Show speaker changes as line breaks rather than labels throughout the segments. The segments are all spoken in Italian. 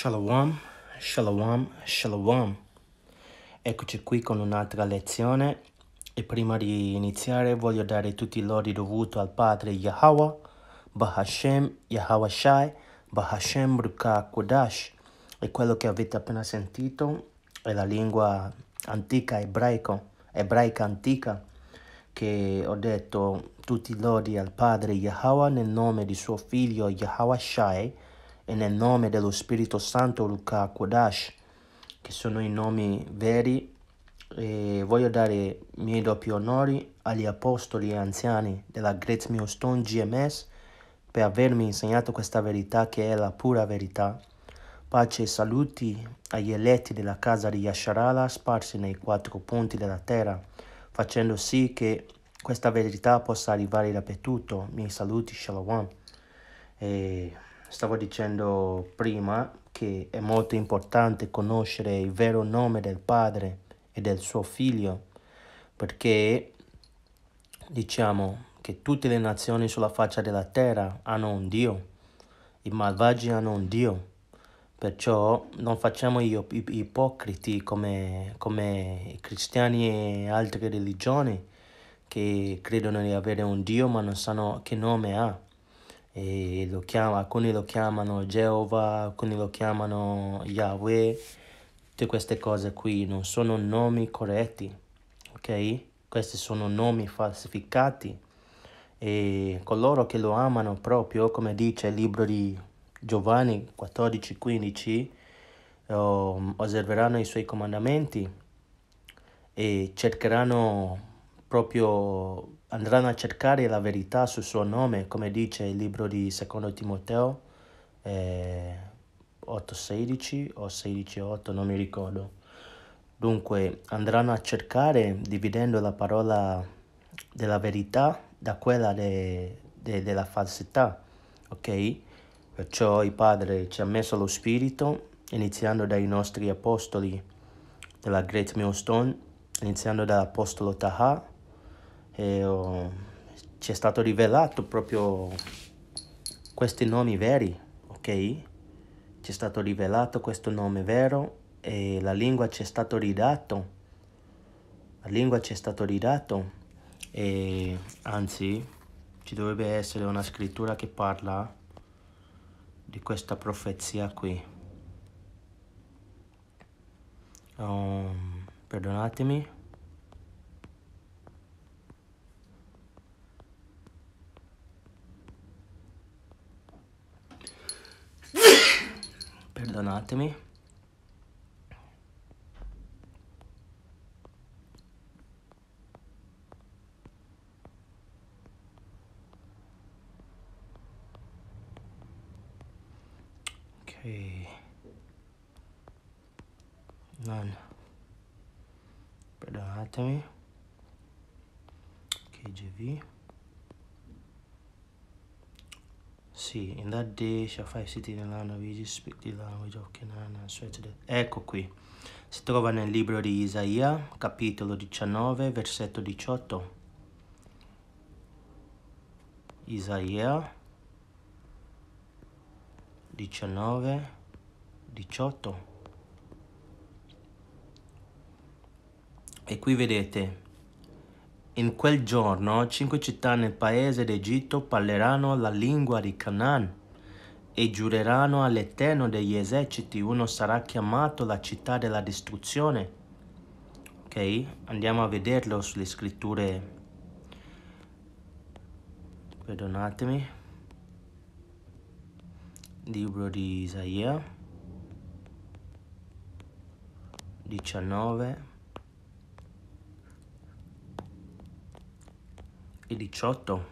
Shalom, shalom, shalom. Eccoci qui con un'altra lezione e prima di iniziare voglio dare tutti i lodi dovuti al Padre Yahweh, Bahashem, Yahweh Shai, Bahashem Ruka Kodash. E quello che avete appena sentito è la lingua antica ebraico, ebraica antica che ho detto tutti i lodi al Padre Yahweh nel nome di suo figlio Yahweh Shai, e nel nome dello Spirito Santo Luca Kodash, che sono i nomi veri, e voglio dare i miei doppi onori agli apostoli e anziani della Great Millstone GMS per avermi insegnato questa verità che è la pura verità. Pace e saluti agli eletti della casa di Yasharala sparsi nei quattro punti della terra, facendo sì che questa verità possa arrivare dappertutto. Miei saluti, Shalom. E stavo dicendo prima che è molto importante conoscere il vero nome del padre e del suo figlio, perché diciamo che tutte le nazioni sulla faccia della terra hanno un Dio, i malvagi hanno un Dio, perciò non facciamo gli ipocriti come, come i cristiani e altre religioni che credono di avere un Dio ma non sanno che nome ha e lo chiama, alcuni lo chiamano Jehovah, alcuni lo chiamano Yahweh, tutte queste cose qui non sono nomi corretti, ok? Questi sono nomi falsificati e coloro che lo amano proprio, come dice il libro di Giovanni 14:15, um, ehm, osserveranno i suoi comandamenti e cercheranno proprio andranno a cercare la verità sul suo nome, come dice il libro di Secondo Timoteo eh, 8.16 o 16.8, non mi ricordo. Dunque andranno a cercare dividendo la parola della verità da quella de, de, della falsità, ok? Perciò il Padre ci ha messo lo Spirito, iniziando dai nostri apostoli della Great Millstone, iniziando dall'Apostolo Taha, e, oh, ci è stato rivelato proprio questi nomi veri, ok? Ci è stato rivelato questo nome vero e la lingua ci è stato ridato. La lingua ci è stato ridato e anzi ci dovrebbe essere una scrittura che parla di questa profezia qui. Um, perdonatemi. perdonatemi Okay. None. Perdonatemi. KGV. sea. In that day shall five city in the land of Egypt speak the language of Canaan and swear to them. Ecco qui, si trova nel libro di Isaia, capitolo 19, versetto 18. Isaia 19, 18. E qui vedete in quel giorno cinque città nel paese d'Egitto parleranno la lingua di Canaan e giureranno all'Eterno degli eserciti, uno sarà chiamato la città della distruzione. Ok, andiamo a vederlo sulle scritture. Perdonatemi. Libro di Isaia 19 e 18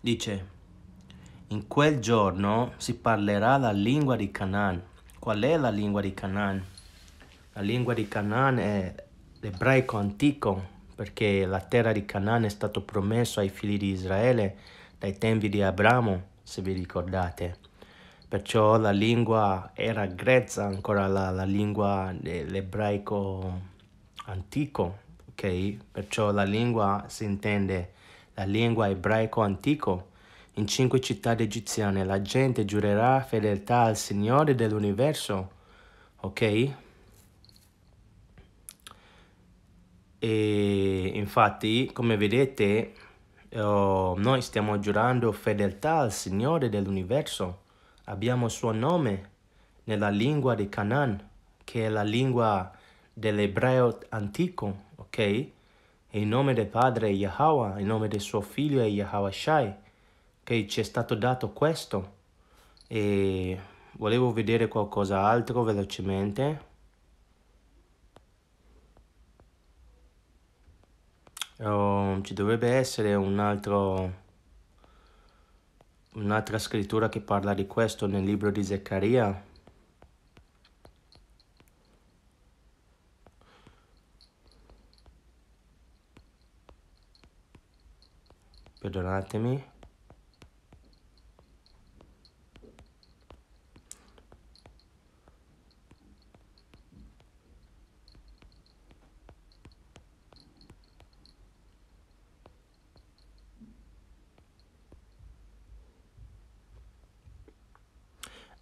dice in quel giorno si parlerà la lingua di Canaan qual è la lingua di Canaan? la lingua di Canaan è l'ebraico antico perché la terra di Canaan è stata promessa ai figli di Israele dai tempi di Abramo se vi ricordate perciò la lingua era grezza ancora la, la lingua dell'ebraico antico ok? Perciò la lingua si intende la lingua ebraico antico. In cinque città egiziane la gente giurerà fedeltà al Signore dell'universo, ok? E infatti, come vedete, oh, noi stiamo giurando fedeltà al Signore dell'universo. Abbiamo il suo nome nella lingua di Canaan, che è la lingua dell'ebreo antico, ok? Il nome del padre Yahweh, il nome del suo figlio Yahweh Shai, che Ci è stato dato questo. E volevo vedere qualcosa altro velocemente. Oh, ci dovrebbe essere un altro un'altra scrittura che parla di questo nel libro di Zaccaria perdonatemi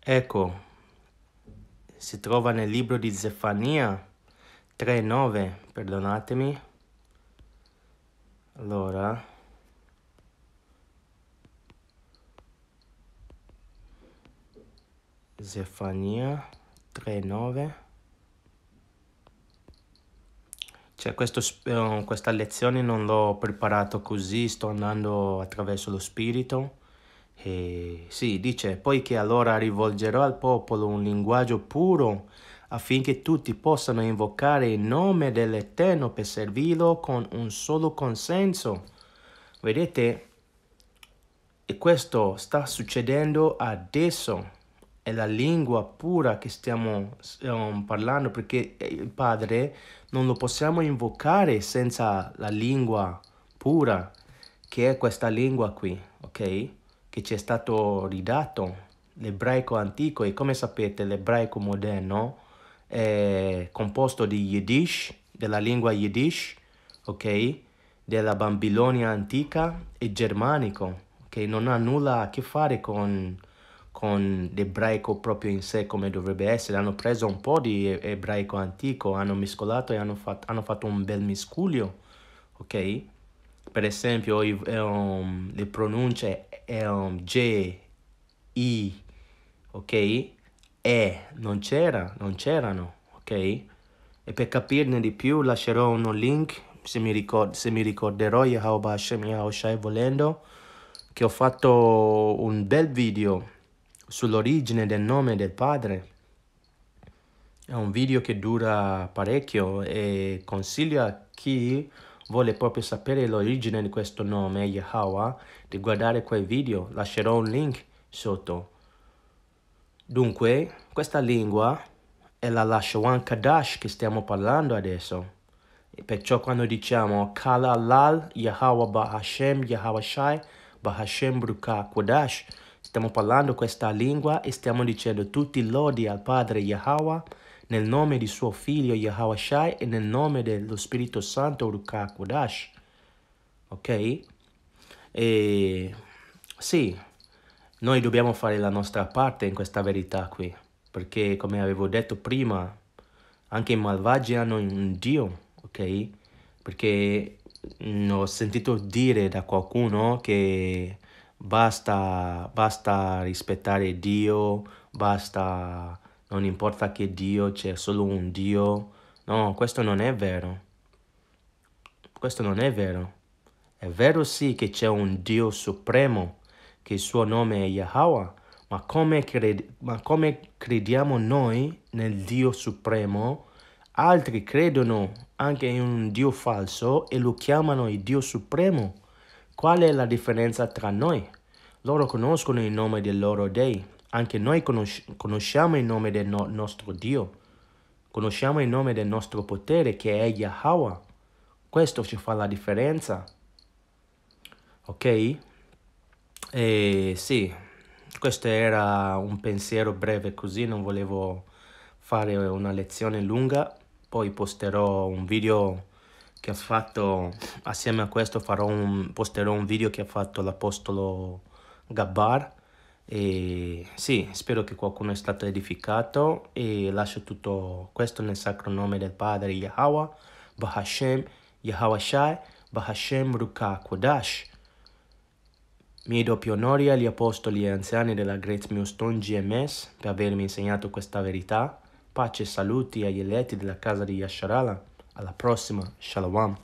Ecco, si trova nel libro di Zefania 3.9, perdonatemi. Allora, Zefania 3.9 cioè questo, eh, questa lezione non l'ho preparato così, sto andando attraverso lo spirito. E sì, dice, poiché allora rivolgerò al popolo un linguaggio puro affinché tutti possano invocare il nome dell'Eterno per servirlo con un solo consenso. Vedete, e questo sta succedendo adesso è la lingua pura che stiamo um, parlando perché il Padre non lo possiamo invocare senza la lingua pura che è questa lingua qui, ok? Che ci è stato ridato, l'ebraico antico e come sapete l'ebraico moderno è composto di Yiddish, della lingua Yiddish, ok? Della Babilonia antica e germanico, che okay? non ha nulla a che fare con con l'ebraico proprio in sé come dovrebbe essere, hanno preso un po' di ebraico antico, hanno mescolato e hanno, fat- hanno fatto un bel miscuglio, ok? Per esempio i, um, le pronunce um, J, I, ok? E non c'era, non c'erano, ok? E per capirne di più lascerò un link, se mi, ricord- se mi ricorderò, Yahweh Hashem Yahweh volendo, che ho fatto un bel video sull'origine del nome del padre. È un video che dura parecchio e consiglio a chi vuole proprio sapere l'origine di questo nome, Yahweh, di guardare quel video. Lascerò un link sotto. Dunque, questa lingua è la Lashawan Kadash che stiamo parlando adesso. E perciò quando diciamo Kala Lal Yahweh Bahashem Yahweh Shai Bahashem Bruka Kodash, Stiamo parlando questa lingua e stiamo dicendo tutti lodi al Padre Yahweh nel nome di suo figlio Yahweh Shai e nel nome dello Spirito Santo Ruka Kodash. Ok? E sì, noi dobbiamo fare la nostra parte in questa verità qui, perché come avevo detto prima, anche i malvagi hanno un Dio, ok? Perché mm, ho sentito dire da qualcuno che basta, basta rispettare Dio, basta, non importa che Dio, c'è solo un Dio. No, questo non è vero. Questo non è vero. È vero sì che c'è un Dio supremo, che il suo nome è Yahweh, ma come, cred- ma come crediamo noi nel Dio supremo, altri credono anche in un Dio falso e lo chiamano il Dio supremo. Qual è la differenza tra noi? Loro conoscono il nome del loro Dei, anche noi conosci- conosciamo il nome del no- nostro Dio, conosciamo il nome del nostro potere che è Yahweh. Questo ci fa la differenza. Ok? E sì, questo era un pensiero breve così, non volevo fare una lezione lunga, poi posterò un video che ha fatto, assieme a questo farò un, posterò un video che ha fatto l'Apostolo Gabbar. E sì, spero che qualcuno è stato edificato e lascio tutto questo nel sacro nome del Padre Yahweh, Bahashem, Yahweh Shai, Bahashem Ruka Kodash. Miei doppi onori agli apostoli e anziani della Great Millstone GMS per avermi insegnato questa verità. Pace e saluti agli eletti della casa di Yasharala. Alla prossima, shalom.